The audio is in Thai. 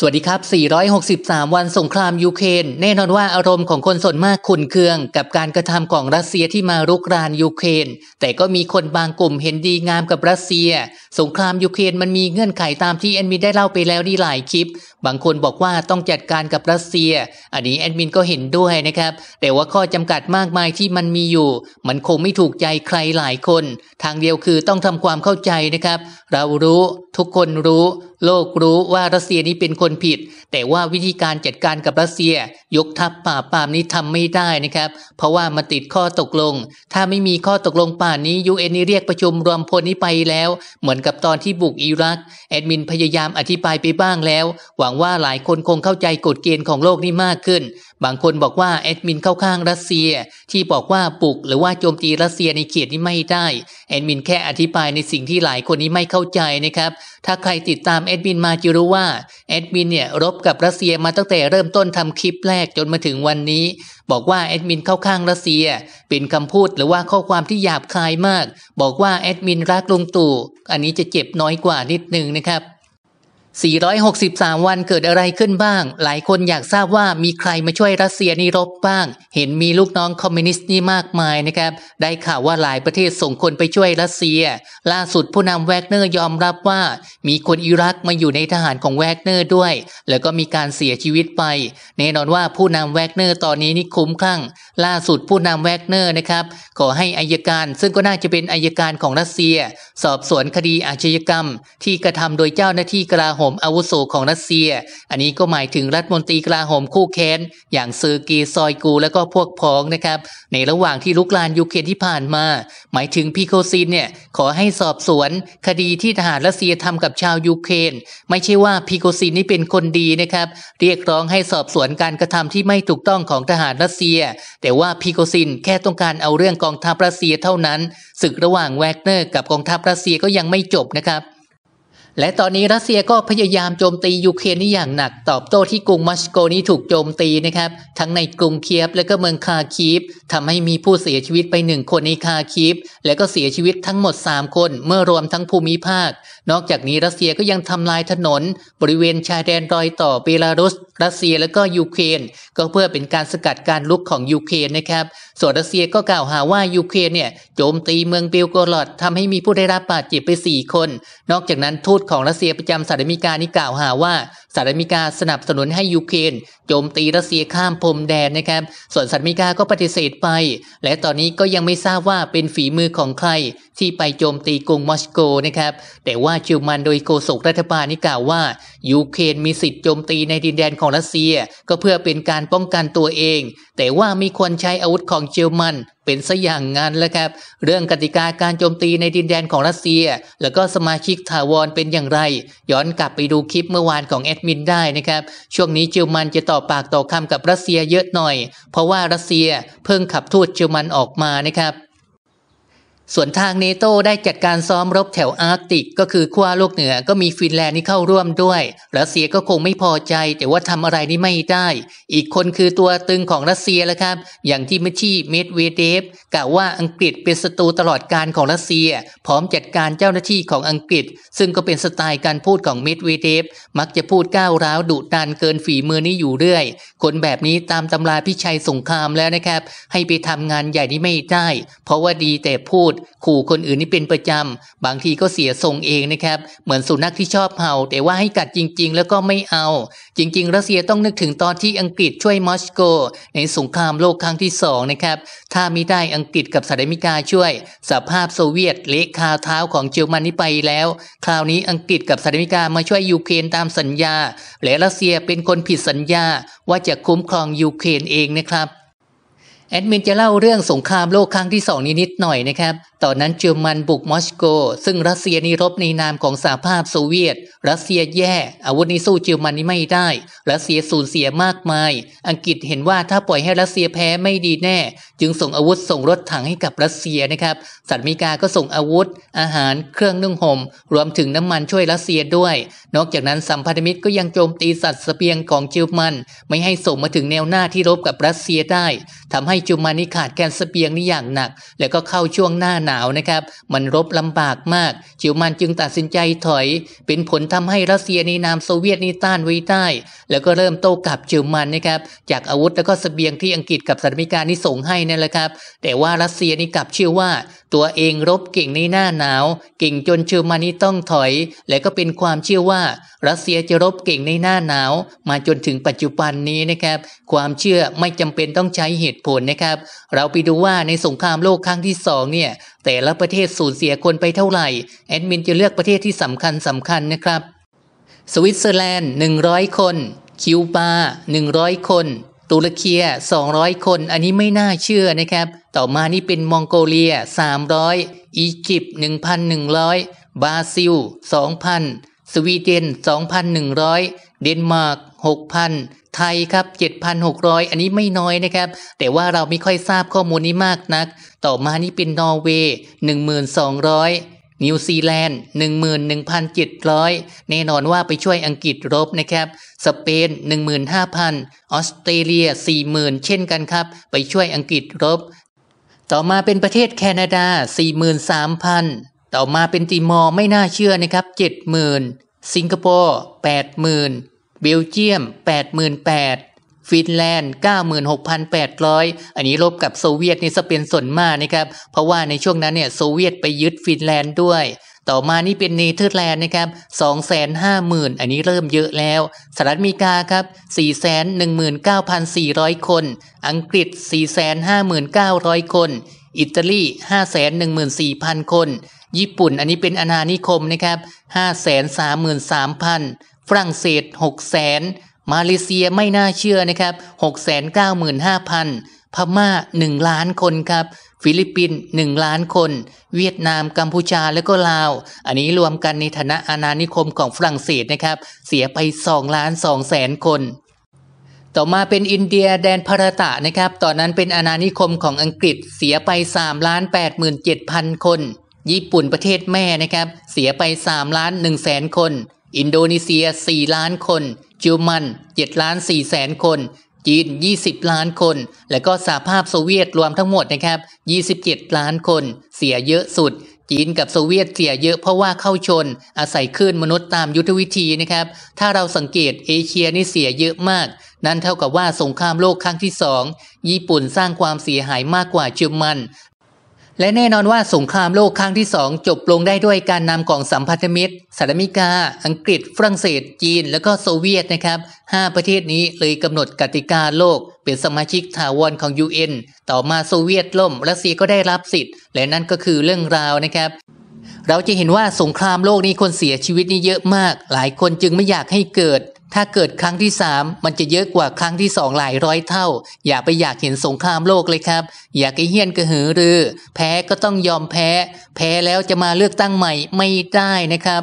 สวัสดีครับ 463 วันสงครามยูเครน แน่นอนว่าอารมณ์ของคนส่วนมากขุนเคืองกับการกระทำของรัสเซียที่มารุกรานยูเครน แต่ก็มีคนบางกลุ่มเห็นดีงามกับรัสเซีย สงครามยูเครนมันมีเงื่อนไขตามที่แอดมินได้เล่าไปแล้วนี่หลายคลิป บางคนบอกว่าต้องจัดการกับรัสเซียอันนี้แอดมินก็เห็นด้วยนะครับ แต่ว่าข้อจำกัดมากมายที่มันมีอยู่ มันคงไม่ถูกใจใครหลายคน ทางเดียวคือต้องทำความเข้าใจนะครับ เรารู้ทุกคนรู้ โลกรู้ว่ารัสเซียนี้เป็นคนนผิด แต่ว่าวิธีการจัดการกับรัสเซีย ยกทัพป่าปามนี้ทำไม่ได้นะครับ เพราะว่ามันติดข้อตกลง ถ้าไม่มีข้อตกลงป่านนี้ยูเอ็นนี่เรียกประชุมรวมพลนี้ไปแล้ว เหมือนกับตอนที่บุกอิรักแอดมินพยายามอธิบายไปบ้างแล้ว หวังว่าหลายคนคงเข้าใจกฎเกณฑ์ของโลกนี้มากขึ้นบางคนบอกว่าแอดมินเข้าข้างรัสเซีย ที่บอกว่าปลุกหรือว่าโจมตีรัสเซียในเขตนี้ไม่ได้แอดมินแค่อธิบายในสิ่งที่หลายคนนี้ไม่เข้าใจนะครับถ้าใครติดตามแอดมินมาจะรู้ว่าแอดมินเนี่ยรบกับรัสเซียมาตั้งแต่เริ่มต้นทำคลิปแรกจนมาถึงวันนี้ บอกว่าแอดมินเข้าข้างรัสเซีย เป็นคำพูดหรือว่าข้อความที่หยาบคายมาก บอกว่าแอดมินรักลุงตู่อันนี้จะเจ็บน้อยกว่านิดนึงนะครับ463 วันเกิดอะไรขึ้นบ้าง หลายคนอยากทราบว่ามีใครมาช่วยรัสเซียน่รบบ้าง เห็นมีลูกน้องคอมมิวนิสต์นี่มากมายนะครับได้ข่าวว่าหลายประเทศส่งคนไปช่วยรัสเซีย ล่าสุดผู้นำแวกเนอร์ยอมรับว่า มีคนอิรักมาอยู่ในทหารของแวกเนอร์ด้วย แล้วก็มีการเสียชีวิตไป แน่นอนว่าผู้นำแวกเนอร์ตอนนี้นี่คุ้มคลั่งล่าสุดผู้นำแวกเนอร์นะครับขอให้อายการ ซึ่งก็น่าจะเป็นอายการของรัสเซีย สอบสวนคดีอาชญากรรมที่กระทำโดยเจ้าหน้าที่กลาโหมอาวุโสของรัสเซีย อันนี้ก็หมายถึงรัฐมนตรีกลาโหมคู่แค้น อย่างซือกี ซอยกูและก็พวกพ้องนะครับ ในระหว่างที่ลุกลานยูเครนที่ผ่านมา หมายถึงพีโคซินเนี่ย ขอให้สอบสวน คดีที่ทหารรัสเซียทำกับชาวยูเครน ไม่ใช่ว่าพีโคซินนี่เป็นคนดีนะครับ เรียกร้องให้สอบสวนการกระทำที่ไม่ถูกต้องของทหารรัสเซีย แต่ว่าพีโคซินแค่ต้องการเอาเรื่องกองทัพรัสเซียเท่านั้นศึกระหว่างแวกเนอร์ กับกองทัพรัสเซียก็ยังไม่จบนะครับและตอนนี้รัสเซียก็พยายามโจมตียูเครนนี่อย่างหนักตอบโต้ที่กรุงมัสโกนี้ถูกโจมตีนะครับ ทั้งในกรุงเคียบและก็เมืองคาคีฟทำให้มีผู้เสียชีวิตไปหนึ่งคนในคาคีฟและก็เสียชีวิตทั้งหมด 3 คนเมื่อรวมทั้งภูมิภาค นอกจากนี้รัสเซียก็ยังทำลายถนน บริเวณชายแดนรอยต่อเบลารุสรัสเซียและก็ยูเครนก็เพื่อเป็นการสกัดการลุกของยูเครนนะครับส่วนรัสเซียก็กล่าวหาว่ายูเครนเนี่ยโจมตีเมืองเบลโกรดทำให้มีผู้ได้รับบาดเจ็บไป 4 คน นอกจากนั้นทูตของรัสเซียประจำสหรัฐอเมริกานี่กล่าวหาว่าสหรัฐอเมริกาสนับสนุนให้ยูเครนโจมตีรัสเซียข้ามพรมแดนนะครับ ส่วนสหรัฐอเมริกาก็ปฏิเสธไป และตอนนี้ก็ยังไม่ทราบว่าเป็นฝีมือของใคร ที่ไปโจมตีกรุงมอสโกนะครับ แต่ว่าเยอรมันโดยโกศกรัฐบาลนี่กล่าวว่ายูเครนมีสิทธิ์โจมตีในดินแดนของรัสเซีย ก็เพื่อเป็นการป้องกันตัวเอง แต่ว่ามีควรใช้อาวุธของเยอรมัน เป็นสะอย่างงานแล้วครับเรื่องกติกาการโจมตีในดินแดนของรัสเซีย แล้วก็สมาชิกถาวรเป็นอย่างไร ย้อนกลับไปดูคลิปเมื่อวานของแอมินได้นะครับ ช่วงนี้เยอรมันจะต่อปากต่อคำกับรัสเซียเยอะหน่อย เพราะว่ารัสเซียเพิ่งขับทูตเยอรมันออกมานะครับส่วนทางเนโตได้จัดการซ้อมรบแถวอาร์กติกก็คือขั้วโลกเหนือก็มีฟินแลนด์นี่เข้าร่วมด้วยรัสเซียก็คงไม่พอใจ แต่ว่าทำอะไรนี่ไม่ได้ อีกคนคือตัวตึงของรัสเซียแล้วครับ อย่างที่มิชีเมดเวเดฟ กล่าวว่าอังกฤษเป็นศัตรูตลอดการของรัสเซีย พร้อมจัดการเจ้าหน้าที่ของอังกฤษ ซึ่งก็เป็นสไตล์การพูดของเมดเวเดฟ มักจะพูดก้าวร้าวดุดันเกินฝีมือนี่อยู่เรื่อยคนแบบนี้ตามตำราพิชัยสงครามแล้วนะครับ ให้ไปทำงานใหญ่นี่ไม่ได้ เพราะว่าดีแต่พูดขู่คนอื่นนี่เป็นประจำบางทีก็เสียทรงเองนะครับ เหมือนสุนัขที่ชอบเห่าแต่ว่าให้กัดจริงๆแล้วก็ไม่เอา จริงๆ รัสเซียต้องนึกถึงตอนที่อังกฤษช่วยมอสโก ในสงครามโลกครั้งที่สองนะครับ ถ้ามีได้อังกฤษกับสหรัฐอเมริกาช่วย สภาพโซเวียตเละคาเท้าของเยอรมันนี่ไปแล้ว คราวนี้อังกฤษกับสหรัฐอเมริกามาช่วยยูเครนตามสัญญา และรัสเซียเป็นคนผิดสัญญา ว่าจะคุ้มครองยูเครนเองนะครับแอดมินจะเล่าเรื่องสงครามโลกครั้งที่สองนิดหน่อยนะครับตอนนั้นเยอรมันบุกมอสโก ซึ่งรัสเซียนี่รบในนามของสหภาพโซเวียต รัสเซียแย่ อาวุธนี้สู้เยอรมันนี่ไม่ได้ รัสเซียสูญเสียมากมาย อังกฤษเห็นว่าถ้าปล่อยให้รัสเซียแพ้ไม่ดีแน่ จึงส่งอาวุธส่งรถถังให้กับรัสเซียนะครับสหรัฐอเมริกาก็ส่งอาวุธ อาหารเครื่องนึ่งห่มรวมถึงน้ำมันช่วยรัสเซียด้วย นอกจากนั้นสัมพันธมิตรก็ยังโจมตีสัตว์สเปียงของเยอรมัน ไม่ให้ส่งมาถึงแนวหน้าที่รบกับรัสเซียได้ทำให้จุมานิขาดแคลนสเปียงนี่อย่างหนัก แล้วก็เข้าช่วงหน้าหนาวนะครับ มันรบลำบากมาก จิวมันจึงตัดสินใจถอย เป็นผลทำให้รัสเซียในนามโซเวียตนี่ต้านไว้ได้ แล้วก็เริ่มโต้กลับจิวมันนะครับ จากอาวุธแล้วก็สเสบียงที่อังกฤษกับสหรัฐอเมริกานี่ส่งให้นั่นแหละครับ แต่ว่ารัสเซียนี่กลับเชื่อว่าตัวเองรบเก่งในหน้าหนาว เก่งจนเชอร์มานีต้องถอย และก็เป็นความเชื่อว่ารัสเซียจะรบเก่งในหน้าหนาว มาจนถึงปัจจุบันนี้นะครับความเชื่อไม่จำเป็นต้องใช้เหตุผลนะครับ เราไปดูว่าในสงครามโลกครั้งที่2เนี่ยแต่ละประเทศสูญเสียคนไปเท่าไหร่แอดมินจะเลือกประเทศที่สำคัญสำคัญนะครับ สวิตเซอร์แลนด์ 100 คนคิวบา100คนตุรสอีร200 คนอันนี้ไม่น่าเชื่อนะครับ ต่อมานี่เป็นมองโกเลีย 300 อียิปต์1,100บราซิล 2,000 สวีเดน 2,100 เดนมาร์ก6,000 ไทยครับ 7,600 อันนี้ไม่น้อยนะครับ แต่ว่าเราไม่ค่อยทราบข้อมูลนี้มากนัก ต่อมานี่เป็นนอร์เวย์ 1,200นิวซีแลนด์ 11,700 แน่นอนว่าไปช่วยอังกฤษรบนะครับสเปน15,000 ออสเตรเลีย 40,000 เช่นกันครับไปช่วยอังกฤษรบ ต่อมาเป็นประเทศแคนาดา 43,000 ต่อมาเป็นติมอร์ไม่น่าเชื่อนะครับ 70,000 สิงคโปร์80,000 เบลเยียม88,000ฟินแลนด์ 96,800 อันนี้ลบกับโซเวียตนี่จะเป็นส่วนมากนะครับ เพราะว่าในช่วงนั้นเนี่ยโซเวียตไปยึดฟินแลนด์ด้วย ต่อมานี่เป็นเนเธอร์แลนด์นะครับ 250,000อันนี้เริ่มเยอะแล้วสหรัฐอเมริกาครับ 419,400 คน อังกฤษ 459,000 คน อิตาลี 514,000 คน ญี่ปุ่นอันนี้เป็นอาณานิคมนะครับ 533,000ฝรั่งเศส 6 0 0 0 0มาเลเซียไม่น่าเชื่อนะครับ6 9 5 0 0 0 พม่า1 ล้านคนครับ ฟิลิปปินส์1 ล้านคน เวียดนาม กัมพูชาแล้วก็ลาว อันนี้รวมกันในฐานะอาณานิคมของฝรั่งเศสนะครับ เสียไป2ล้าน2แสนคน ต่อมาเป็นอินเดียแดนพรตะนะครับตอนนั้นเป็นอาณานิคมของอังกฤษเสียไป3ล้าน87,000 คน ญี่ปุ่นประเทศแม่นะครับ เสียไป3ล้าน1แสนคนอินโดนีเซีย 4 ล้านคน จูมัน7ล้าน4แสน คน จีน 20 ล้านคน และก็สหภาพโซเวียตรวมทั้งหมดนะครับ 27 ล้านคน เสียเยอะสุด จีนกับโซเวียตเสียเยอะเพราะว่าเข้าชน อาศัยคลื่นมนุษย์ตามยุทธวิธีนะครับ ถ้าเราสังเกตเอเชียนี่เสียเยอะมาก นั่นเท่ากับว่าสงครามโลกครั้งที่สอง ญี่ปุ่นสร้างความเสียหายมากกว่าเยอรมันและแน่นอนว่าสงครามโลกครั้งที่สองจบลงได้ด้วยการนำของสัมพันธมิตรสหรัฐอเมริกา อังกฤษ ฝรั่งเศส จีน และก็โซเวียตนะครับ 5 ประเทศนี้เลยกำหนดกติกาโลก เป็นสมาชิกถาวรของ UN ต่อมาโซเวียตล่มรัสเซียก็ได้รับสิทธิ์และนั่นก็คือเรื่องราวนะครับ เราจะเห็นว่าสงครามโลกนี้คนเสียชีวิตนี่เยอะมาก หลายคนจึงไม่อยากให้เกิดถ้าเกิดครั้งที่สามมันจะเยอะกว่าครั้งที่สองหลายร้อยเท่า อย่าไปอยากเห็นสงครามโลกเลยครับ อย่าไปเฮี้ยนกระหือรือ แพ้ก็ต้องยอมแพ้ แพ้แล้วจะมาเลือกตั้งใหม่ไม่ได้นะครับ